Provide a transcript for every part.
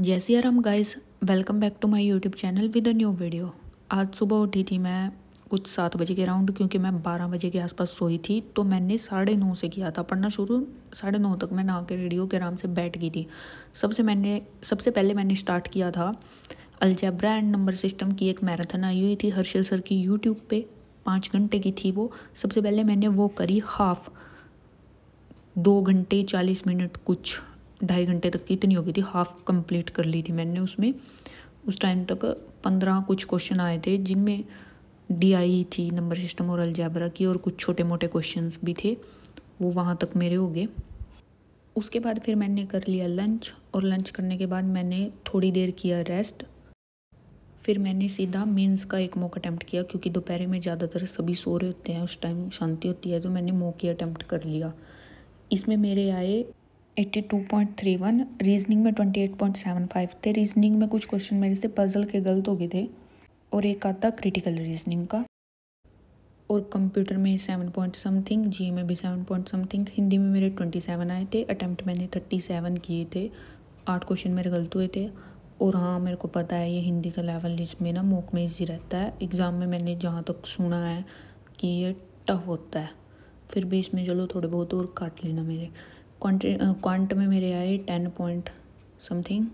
जैसी आराम guys welcome back to my YouTube channel with a new video आज सुबह उठी थी मैं कुछ सात बजे के अराउंड क्योंकि मैं बारह बजे के आसपास सोई थी तो मैंने साढ़े नौ से किया था पढ़ना शुरू साढ़े नौ तक मैं नहा के रेडियो के आराम से बैठ गई थी सबसे मैंने सबसे पहले मैंने स्टार्ट किया था अल्जैब्रा एंड नंबर सिस्टम की एक मैराथन आई हुई थी हर्षल सर की यूट्यूब पे पाँच घंटे की थी वो सबसे पहले मैंने वो करी हाफ दो घंटे चालीस मिनट कुछ ढाई घंटे तक की इतनी हो गई थी हाफ कंप्लीट कर ली थी मैंने उसमें उस टाइम तक पंद्रह कुछ क्वेश्चन आए थे जिनमें डीआई e थी नंबर सिस्टम और अलजैबरा की और कुछ छोटे मोटे क्वेश्चंस भी थे वो वहाँ तक मेरे हो गए उसके बाद फिर मैंने कर लिया लंच और लंच करने के बाद मैंने थोड़ी देर किया रेस्ट फिर मैंने सीधा मेंस का एक मोक अटैम्प्ट किया क्योंकि दोपहर में ज़्यादातर सभी सो रहे होते हैं उस टाइम शांति होती है तो मैंने मोक ही अटैम्प्ट कर लिया इसमें मेरे आए eighty two point three one reasoning में twenty eight point seven five थे रीजनिंग में कुछ क्वेश्चन मेरे से पजल के गलत हो गए थे और एक आता क्रिटिकल रीजनिंग का और कंप्यूटर में सेवन पॉइंट समथिंग जी में भी सेवन पॉइंट समथिंग हिंदी में मेरे ट्वेंटी सेवन आए थे अटैम्प्ट मैंने थर्टी सेवन किए थे आठ क्वेश्चन मेरे गलत हुए थे और हाँ मेरे को पता है ये हिंदी का लेवल इसमें ना मोक में इजी रहता है एग्ज़ाम में मैंने जहाँ तक सुना है कि ये टफ होता है फिर भी इसमें चलो थोड़े बहुत और काट लेना मेरे क्वांट uh, में मेरे आए टेन पॉइंट समथिंग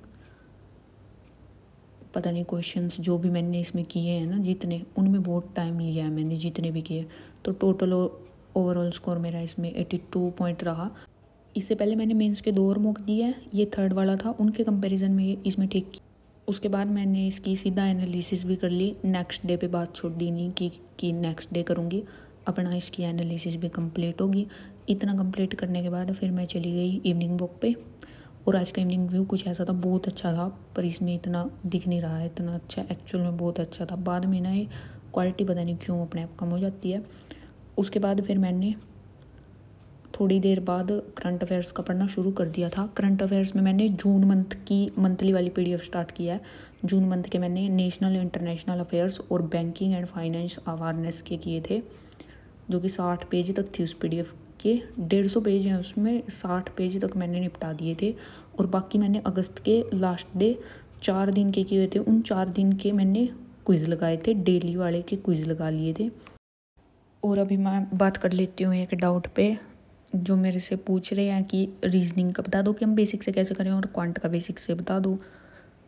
पता नहीं क्वेश्चंस जो भी मैंने इसमें किए हैं ना जितने उनमें बहुत टाइम लिया है मैंने जितने भी किए तो टोटल ओवरऑल स्कोर मेरा इसमें एट्टी टू पॉइंट रहा इससे पहले मैंने मेंस के दो और मॉक दिए हैं ये थर्ड वाला था उनके कंपैरिजन में इसमें ठीक की उसके बाद मैंने इसकी सीधा एनालिसिस भी कर ली नेक्स्ट डे पे बात छोड़ दी नहीं कि कि नेक्स्ट डे करूँगी अपना इसकी एनालिसिस भी कंप्लीट होगी इतना कंप्लीट करने के बाद फिर मैं चली गई इवनिंग वॉक पे और आज का इवनिंग व्यू कुछ ऐसा था बहुत अच्छा था पर इसमें इतना दिख नहीं रहा है इतना अच्छा एक्चुअल में बहुत अच्छा था बाद में ना ये क्वालिटी पता नहीं क्यों अपने आप कम हो जाती है उसके बाद फिर मैंने थोड़ी देर बाद करंट अफेयर्स का पढ़ना शुरू कर दिया था करंट अफेयर्स में मैंने जून मंथ की मंथली वाली पीडीएफ स्टार्ट किया है जून मंथ के मैंने नेशनल इंटरनेशनल अफेयर्स और बैंकिंग एंड फाइनेंस अवेयरनेस के किए थे जो कि साठ पेज तक थी उस पीडीएफ के डेढ़ सौ पेज हैं उसमें साठ पेज तक मैंने निपटा दिए थे और बाकी मैंने अगस्त के लास्ट डे चार दिन के किए थे उन चार दिन के मैंने क्विज़ लगाए थे डेली वाले के क्विज़ लगा लिए थे और अभी मैं बात कर लेती हूँ एक डाउट पे जो मेरे से पूछ रहे हैं कि रीजनिंग का बता दो कि हम बेसिक से कैसे करें और क्वांट का बेसिक से बता दो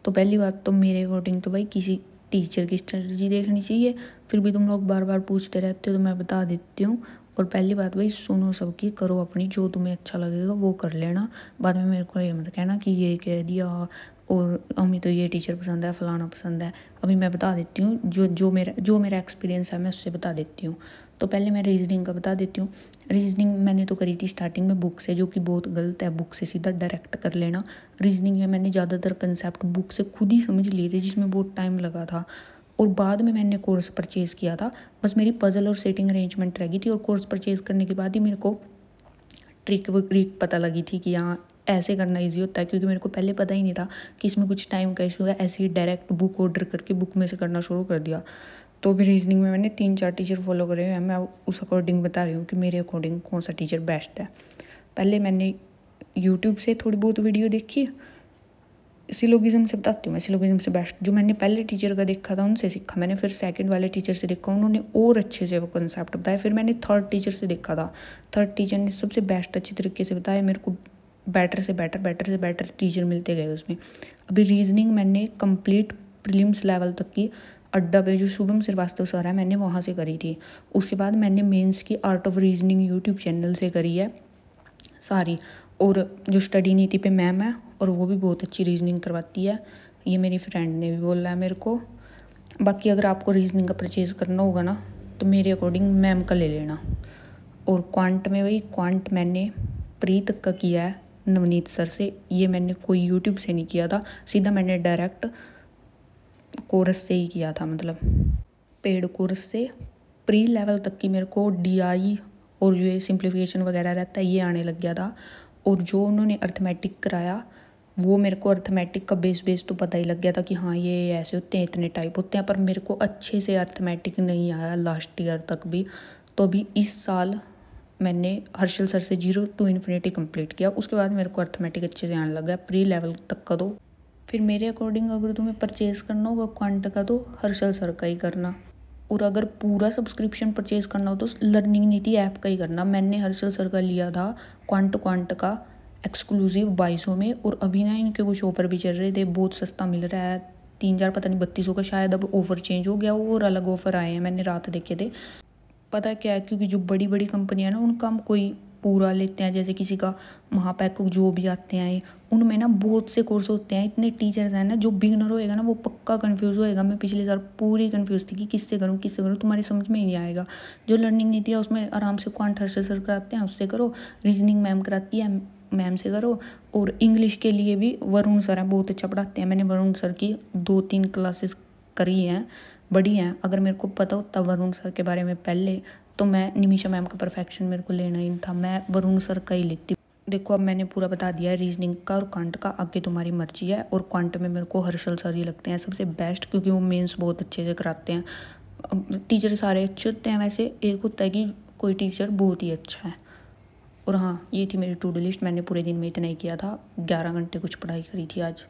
तो पहली बात तो मेरे अकॉर्डिंग तो भाई किसी टीचर की स्ट्रेटजी देखनी चाहिए फिर भी तुम लोग बार बार पूछते रहते हो तो मैं बता देती हूँ और पहली बात भाई सुनो सबकी करो अपनी जो तुम्हें अच्छा लगेगा वो कर लेना बाद में मेरे को ये मत कहना कि ये कह दिया और अमी तो ये टीचर पसंद है फ़लाना पसंद है अभी मैं बता देती हूँ जो जो मेरा जो मेरा एक्सपीरियंस है मैं उससे बता देती हूँ तो पहले मैं रीजनिंग का बता देती हूँ रीजनिंग मैंने तो करी थी स्टार्टिंग में बुक से जो कि बहुत गलत है बुक से सीधा डायरेक्ट कर लेना रीजनिंग में मैंने ज़्यादातर कंसेप्ट बुक से खुद ही समझ लिए थे जिसमें बहुत टाइम लगा था और बाद में मैंने कोर्स परचेज़ किया था बस मेरी पज़ल और सेटिंग अरेंजमेंट रह गई थी और कोर्स परचेज़ करने के बाद ही मेरे को ट्रिक व्रिक पता लगी थी कि यहाँ ऐसे करना इजी होता है क्योंकि मेरे को पहले पता ही नहीं था कि इसमें कुछ टाइम का इशू है ऐसे ही डायरेक्ट बुक ऑर्डर करके बुक में से करना शुरू कर दिया तो भी रीजनिंग में मैंने तीन चार टीचर फॉलो करे हैं मैं उस अकॉर्डिंग बता रही हूँ कि मेरे अकॉर्डिंग कौन सा टीचर बेस्ट है पहले मैंने यूट्यूब से थोड़ी बहुत वीडियो देखी सिलोगिज्म से बताती हूँ मैं सिलोगिज्म से बेस्ट जो मैंने पहले टीचर का देखा था उनसे सीखा मैंने फिर सेकंड वाले टीचर से देखा उन्होंने और अच्छे से वो कंसेप्ट बताया फिर मैंने थर्ड टीचर से देखा था थर्ड टीचर ने सबसे बेस्ट अच्छे तरीके से बताया मेरे को बेटर से बेटर बेटर से बेटर टीचर मिलते गए उसमें अभी रीजनिंग मैंने कंप्लीट प्रिलिम्स लेवल तक की अड्डा पे जो शुभम श्रीवास्तव सर है मैंने वहाँ से करी थी उसके बाद मैंने मेंस की art of reasoning YouTube channel से करी है सारी और जो स्टडी नीति पे मैम है और वो भी बहुत अच्छी रीजनिंग करवाती है ये मेरी फ्रेंड ने भी बोला है मेरे को बाकी अगर आपको रीजनिंग का परचेज़ करना होगा ना तो मेरे अकॉर्डिंग मैम का ले लेना और क्वांट में वही क्वांट मैंने प्री तक का किया है नवनीत सर से ये मैंने कोई यूट्यूब से नहीं किया था सीधा मैंने डायरेक्ट कोरस से ही किया था मतलब पेड कोर्स से प्री लेवल तक की मेरे को डी आई और जो ये सिंप्लीफिकेशन वगैरह रहता है ये आने लग गया था और जो उन्होंने अर्थमेटिक कराया वो मेरे को अर्थमेटिक का बेस बेस तो पता ही लग गया था कि हाँ ये ऐसे होते हैं इतने टाइप होते हैं पर मेरे को अच्छे से अर्थमेटिक नहीं आया लास्ट ईयर तक भी तो अभी इस साल मैंने हर्षल सर से जीरो टू इन्फिनिटी कंप्लीट किया उसके बाद मेरे को अर्थमेटिक अच्छे से आने लगा प्री लेवल तक का दो फिर मेरे अकॉर्डिंग अगर तुम्हें परचेज़ करना होगा क्वांट का तो हर्षल सर का ही करना और अगर पूरा सब्सक्रिप्शन परचेज़ करना हो तो लर्निंग नीति ऐप का ही करना मैंने हर्षल सर का लिया था क्वांट क्वांट का एक्सक्लूसिव बाईसों में और अभी ना इनके कुछ ऑफ़र भी चल रहे थे बहुत सस्ता मिल रहा है तीन चार पता नहीं बत्तीसों का शायद अब ऑफ़र चेंज हो गया और अलग ऑफ़र आए हैं मैंने रात देखे थे पता क्या है क्योंकि जो बड़ी बड़ी कंपनियाँ ना उनका हम कोई पूरा लेते हैं जैसे किसी का महापैक जो भी आते हैं उनमें ना बहुत से कोर्स होते हैं इतने टीचर्स हैं ना जो बिगनर होएगा ना वो पक्का कंफ्यूज होएगा मैं पिछले साल पूरी कंफ्यूज थी कि किससे करूँ किससे करूँ तुम्हारी समझ में ही नहीं आएगा जो लर्निंग नीति है उसमें आराम से क्वांट हर्षे सर कराते हैं उससे करो रीजनिंग मैम कराती है मैम से करो और इंग्लिश के लिए भी वरुण सर हैं बहुत अच्छा पढ़ाते हैं मैंने वरुण सर की दो तीन क्लासेस करी हैं बड़ी हैं अगर मेरे को पता होता वरुण सर के बारे में पहले तो मैं निमिशा मैम का परफेक्शन मेरे को लेना ही था मैं वरुण सर का ही लेती देखो अब मैंने पूरा बता दिया रीजनिंग का और क्वांट का आगे तुम्हारी मर्जी है और क्वांट में मेरे को हर्षल सर ही लगते हैं सबसे बेस्ट क्योंकि वो मेंस बहुत अच्छे से कराते हैं टीचर सारे अच्छे होते हैं वैसे एक होता है कि कोई टीचर बहुत ही अच्छा है और हाँ ये थी मेरी टू डू लिस्ट मैंने पूरे दिन में इतना ही किया था ग्यारह घंटे कुछ पढ़ाई करी थी आज